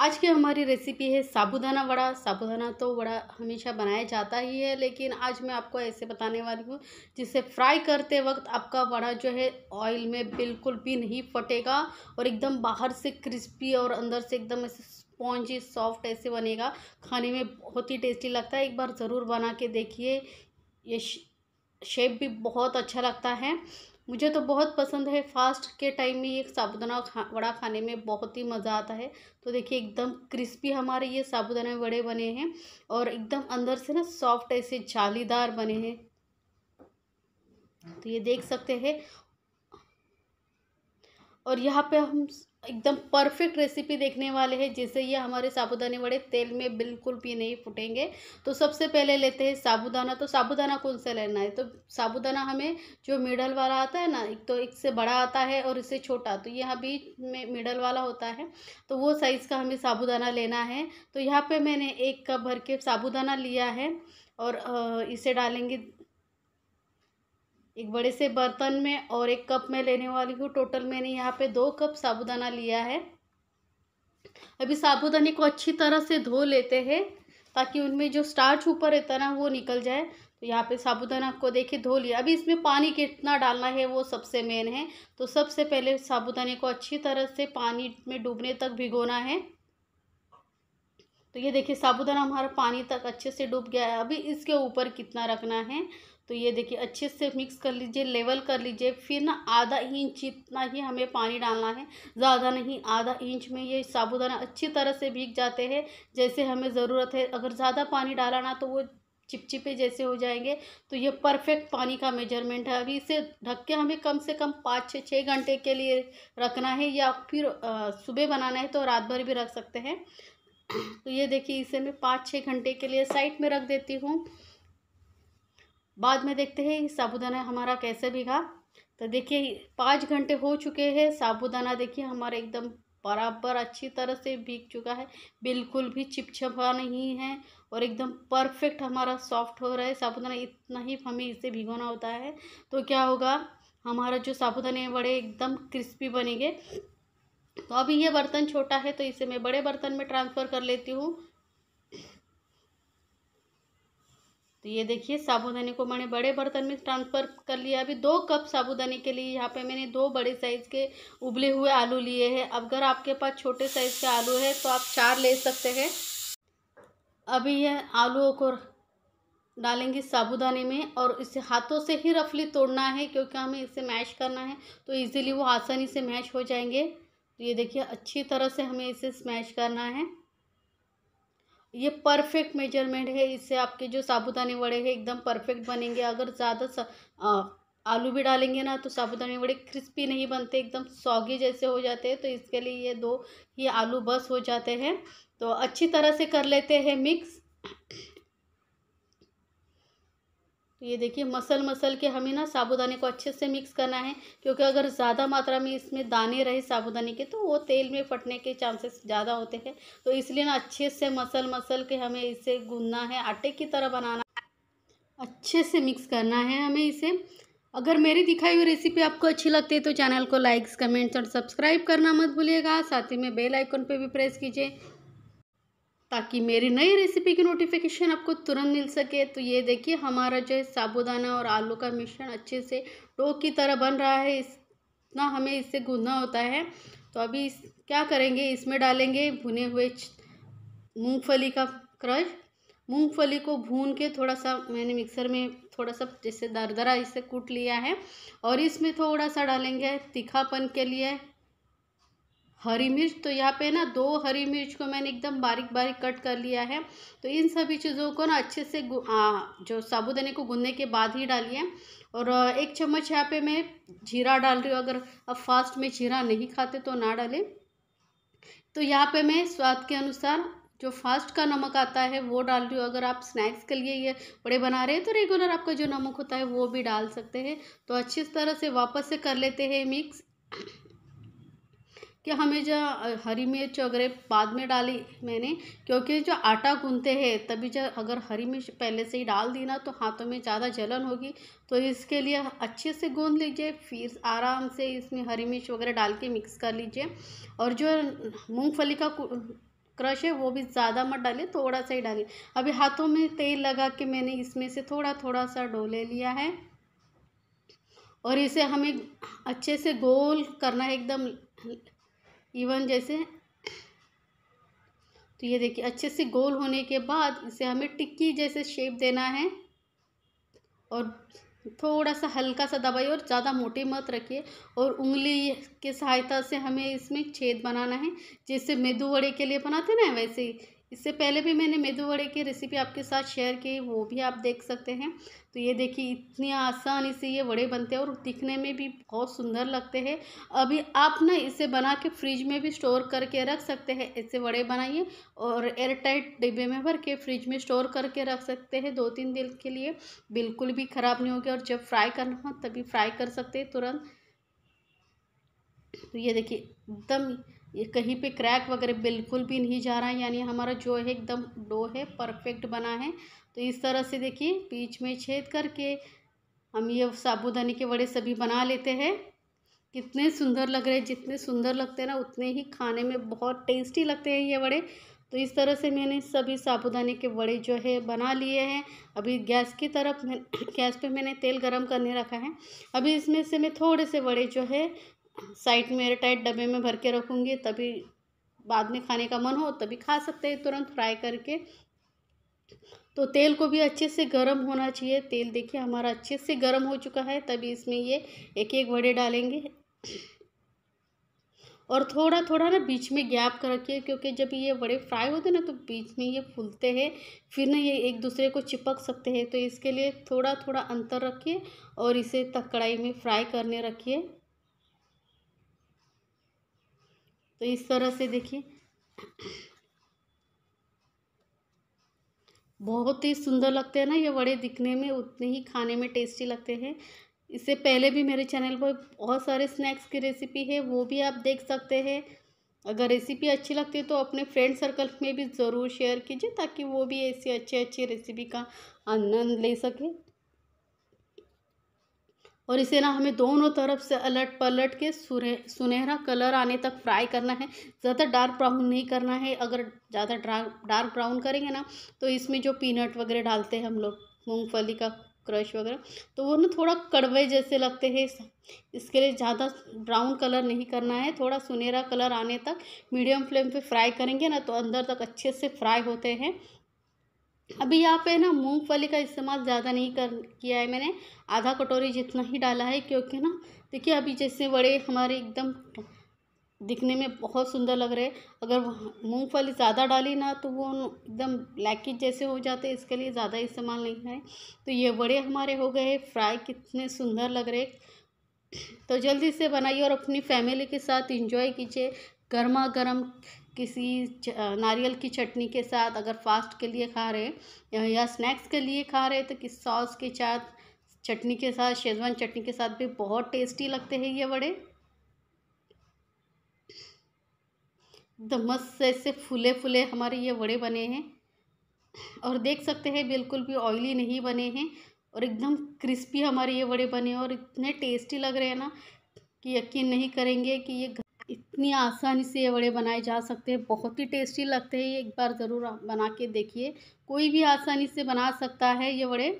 आज की हमारी रेसिपी है साबूदाना वड़ा साबूदाना तो वड़ा हमेशा बनाया जाता ही है लेकिन आज मैं आपको ऐसे बताने वाली हूँ जिसे फ्राई करते वक्त आपका वड़ा जो है ऑयल में बिल्कुल भी नहीं फटेगा और एकदम बाहर से क्रिस्पी और अंदर से एकदम ऐसे स्पॉन्जी सॉफ्ट ऐसे बनेगा खाने में बहुत ही टेस्टी लगता है एक बार ज़रूर बना के देखिए ये शेप भी बहुत अच्छा लगता है मुझे तो बहुत पसंद है फास्ट के टाइम में ये साबुदाना खा वड़ा खाने में बहुत ही मज़ा आता है तो देखिए एकदम क्रिस्पी हमारे ये साबुदाना वड़े बने हैं और एकदम अंदर से ना सॉफ्ट ऐसे जालीदार बने हैं तो ये देख सकते हैं और यहाँ पे हम एकदम परफेक्ट रेसिपी देखने वाले हैं जिससे ये हमारे साबुदाने वड़े तेल में बिल्कुल भी नहीं फूटेंगे तो सबसे पहले लेते हैं साबुदाना तो साबुदाना कौन सा लेना है तो साबुदाना हमें जो मिडल वाला आता है ना एक तो एक से बड़ा आता है और इससे छोटा तो यहाँ बीच में मिडल वाला होता है तो वो साइज़ का हमें साबुदाना लेना है तो यहाँ पर मैंने एक कप भर के साबुदाना लिया है और इसे डालेंगे एक बड़े से बर्तन में और एक कप में लेने वाली हूँ टोटल मैंने यहाँ पे दो कप साबुदाना लिया है अभी साबुदाने को अच्छी तरह से धो लेते हैं ताकि उनमें जो स्टार्च ऊपर रहता है ना वो निकल जाए तो यहाँ पे साबुदाना को देखिए धो लिया अभी इसमें पानी कितना डालना है वो सबसे मेन है तो सबसे पहले साबुदाने को अच्छी तरह से पानी में डूबने तक भिगोना है तो ये देखिए साबुदाना हमारा पानी तक अच्छे से डूब गया है अभी इसके ऊपर कितना रखना है तो ये देखिए अच्छे से मिक्स कर लीजिए लेवल कर लीजिए फिर ना आधा इंच इतना ही हमें पानी डालना है ज़्यादा नहीं आधा इंच में ये साबुदाना अच्छी तरह से भीग जाते हैं जैसे हमें ज़रूरत है अगर ज़्यादा पानी डाला ना तो वो चिपचिपे जैसे हो जाएंगे तो ये परफेक्ट पानी का मेजरमेंट है अभी इसे ढक के हमें कम से कम पाँच छः छः घंटे के लिए रखना है या फिर सुबह बनाना है तो रात भर भी रख सकते हैं तो ये देखिए इसे मैं पाँच छः घंटे के लिए साइड में रख देती हूँ बाद में देखते हैं साबूदाना हमारा कैसे भीगा तो देखिए पाँच घंटे हो चुके हैं साबूदाना देखिए हमारा एकदम बराबर अच्छी तरह से भीग चुका है बिल्कुल भी चिपचिपा नहीं है और एकदम परफेक्ट हमारा सॉफ्ट हो रहा है साबुदाना इतना ही हमें इसे भिगोना होता है तो क्या होगा हमारा जो साबुदाने बड़े एकदम क्रिस्पी बनेंगे तो अभी ये बर्तन छोटा है तो इसे मैं बड़े बर्तन में ट्रांसफ़र कर लेती हूँ तो ये देखिए साबुदानी को मैंने बड़े बर्तन में ट्रांसफ़र कर लिया अभी दो कप साबुदानी के लिए यहाँ पे मैंने दो बड़े साइज़ के उबले हुए आलू लिए हैं अगर आपके पास छोटे साइज़ के आलू है तो आप चार ले सकते हैं अभी यह आलूओं को डालेंगे साबुदानी में और इसे हाथों से ही रफली तोड़ना है क्योंकि हमें इसे मैश करना है तो ईज़िली वो आसानी से मैश हो जाएंगे तो ये देखिए अच्छी तरह से हमें इसे स्मैश करना है ये परफेक्ट मेजरमेंट है इससे आपके जो साबुदाने वड़े हैं एकदम परफेक्ट बनेंगे अगर ज़्यादा आलू भी डालेंगे ना तो साबुदाने वड़े क्रिस्पी नहीं बनते एकदम सौगी जैसे हो जाते हैं तो इसके लिए ये दो ये आलू बस हो जाते हैं तो अच्छी तरह से कर लेते हैं मिक्स तो ये देखिए मसल मसल के हमें ना साबुदाने को अच्छे से मिक्स करना है क्योंकि अगर ज़्यादा मात्रा में इसमें दाने रहे साबुदाने के तो वो तेल में फटने के चांसेस ज़्यादा होते हैं तो इसलिए ना अच्छे से मसल मसल के हमें इसे गूंदना है आटे की तरह बनाना अच्छे से मिक्स करना है हमें इसे अगर मेरी दिखाई हुई रेसिपी आपको अच्छी लगती है तो चैनल को लाइक्स कमेंट्स और सब्सक्राइब करना मत भूलिएगा साथ ही में बेल आइकन पर भी प्रेस कीजिए ताकि मेरी नई रेसिपी की नोटिफिकेशन आपको तुरंत मिल सके तो ये देखिए हमारा जो है साबुदाना और आलू का मिश्रण अच्छे से डो की तरह बन रहा है इतना हमें इससे गूंदना होता है तो अभी इस, क्या करेंगे इसमें डालेंगे भुने हुए मूंगफली का क्रश मूंगफली को भून के थोड़ा सा मैंने मिक्सर में थोड़ा सा जैसे दरदरा इसे कूट लिया है और इसमें थोड़ा सा डालेंगे तीखापन के लिए हरी मिर्च तो यहाँ पे ना दो हरी मिर्च को मैंने एकदम बारीक बारीक कट कर लिया है तो इन सभी चीज़ों को ना अच्छे से आ, जो साबुदाने को गूंदने के बाद ही डालिए और एक चम्मच यहाँ पे मैं जीरा डाल रही हूँ अगर अब फास्ट में जीरा नहीं खाते तो ना डालें तो यहाँ पे मैं स्वाद के अनुसार जो फास्ट का नमक आता है वो डाल रही हूँ अगर आप स्नैक्स के लिए ये बड़े बना रहे हैं तो रेगुलर आपका जो नमक होता है वो भी डाल सकते हैं तो अच्छी तरह से वापस से कर लेते हैं मिक्स कि हमें हरी मिर्च वगैरह बाद में डाली मैंने क्योंकि जो आटा गूंथते हैं तभी जो अगर हरी मिर्च पहले से ही डाल दी ना तो हाथों में ज़्यादा जलन होगी तो इसके लिए अच्छे से गूंद लीजिए फिर आराम से इसमें हरी मिर्च वगैरह डाल के मिक्स कर लीजिए और जो मूँगफली का क्रश है वो भी ज़्यादा मत डालिए थोड़ा सा ही डालिए अभी हाथों में तेल लगा के मैंने इसमें से थोड़ा थोड़ा सा डो ले लिया है और इसे हमें अच्छे से गोल करना है एकदम इवन जैसे तो ये देखिए अच्छे से गोल होने के बाद इसे हमें टिक्की जैसे शेप देना है और थोड़ा सा हल्का सा दबाइए और ज़्यादा मोटे मत रखिए और उंगली के सहायता से हमें इसमें छेद बनाना है जैसे मेदू वड़े के लिए बनाते ना वैसे इससे पहले भी मैंने मेदू वड़े की रेसिपी आपके साथ शेयर की वो भी आप देख सकते हैं तो ये देखिए इतनी आसानी से ये वड़े बनते हैं और दिखने में भी बहुत सुंदर लगते हैं अभी आप ना इसे बना के फ्रिज में भी स्टोर करके रख सकते हैं ऐसे वड़े बनाइए और एयरटाइट डिब्बे में भर के फ्रिज में स्टोर करके रख सकते हैं दो तीन दिन के लिए बिल्कुल भी ख़राब नहीं होगी और जब फ्राई करना हो तभी फ्राई कर सकते हैं तुरंत तो ये देखिए एकदम ये कहीं पे क्रैक वगैरह बिल्कुल भी नहीं जा रहा है यानी हमारा जो है एकदम डो है परफेक्ट बना है तो इस तरह से देखिए बीच में छेद करके हम ये साबुदाने के बड़े सभी बना लेते हैं कितने सुंदर लग रहे हैं जितने सुंदर लगते हैं ना उतने ही खाने में बहुत टेस्टी लगते हैं ये बड़े तो इस तरह से मैंने सभी साबूदाने के बड़े जो है बना लिए हैं अभी गैस की तरफ मैं गैस पे मैंने तेल गरम करने रखा है अभी इसमें से मैं थोड़े से बड़े जो है साइड में एयरटाइट डब्बे में भर के रखूँगी तभी बाद में खाने का मन हो तभी खा सकते हैं तुरंत फ्राई करके तो तेल को भी अच्छे से गर्म होना चाहिए तेल देखिए हमारा अच्छे से गर्म हो चुका है तभी इसमें ये एक एक बड़े डालेंगे और थोड़ा थोड़ा ना बीच में गैप कर रखिए क्योंकि जब ये बड़े फ्राई होते हैं ना तो बीच में ये फूलते हैं फिर ना ये एक दूसरे को चिपक सकते हैं तो इसके लिए थोड़ा थोड़ा अंतर रखिए और इसे तक कढ़ाई में फ्राई करने रखिए तो इस तरह से देखिए बहुत ही सुंदर लगते हैं ना ये वड़े दिखने में उतने ही खाने में टेस्टी लगते हैं इससे पहले भी मेरे चैनल पर बहुत सारे स्नैक्स की रेसिपी है वो भी आप देख सकते हैं अगर रेसिपी अच्छी लगती है तो अपने फ्रेंड सर्कल में भी ज़रूर शेयर कीजिए ताकि वो भी ऐसी अच्छी अच्छी रेसिपी का आनंद ले सके और इसे ना हमें दोनों तरफ से अलट पलट के सुनहरा कलर आने तक फ्राई करना है ज़्यादा डार्क ब्राउन नहीं करना है अगर ज़्यादा डार्क ब्राउन करेंगे ना तो इसमें जो पीनट वगैरह डालते हैं हम लोग मूँगफली का क्रश वगैरह तो वो ना थोड़ा कड़वे जैसे लगते हैं इसके लिए ज़्यादा ब्राउन कलर नहीं करना है थोड़ा सुनहरा कलर आने तक मीडियम फ्लेम पे फ्राई करेंगे ना तो अंदर तक अच्छे से फ्राई होते हैं अभी यहाँ पे ना मूंगफली का इस्तेमाल ज़्यादा नहीं कर किया है मैंने आधा कटोरी जितना ही डाला है क्योंकि ना देखिए अभी जैसे बड़े हमारे एकदम दिखने में बहुत सुंदर लग रहे अगर मूंगफली ज़्यादा डाली ना तो वो एकदम ब्लैकिज जैसे हो जाते इसके लिए ज़्यादा इस्तेमाल नहीं है तो ये बड़े हमारे हो गए फ्राई कितने सुंदर लग रहे तो जल्दी से बनाइए और अपनी फैमिली के साथ इंजॉय कीजिए गर्मा गर्म किसी नारियल की चटनी के साथ अगर फास्ट के लिए खा रहे या स्नैक्स के लिए खा रहे तो किस सॉस के साथ चटनी के साथ शेजवान चटनी के साथ भी बहुत टेस्टी लगते हैं ये वड़े एकदम मस्त ऐसे फूले फूले हमारे ये वड़े बने हैं और देख सकते हैं बिल्कुल भी ऑयली नहीं बने हैं और एकदम क्रिस्पी हमारे ये वड़े बने हैं और इतने टेस्टी लग रहे हैं ना कि यकीन नहीं करेंगे कि ये इतनी आसानी से ये वड़े बनाए जा सकते हैं बहुत ही टेस्टी लगते हैं ये एक बार ज़रूर आप बना के देखिए कोई भी आसानी से बना सकता है ये वड़े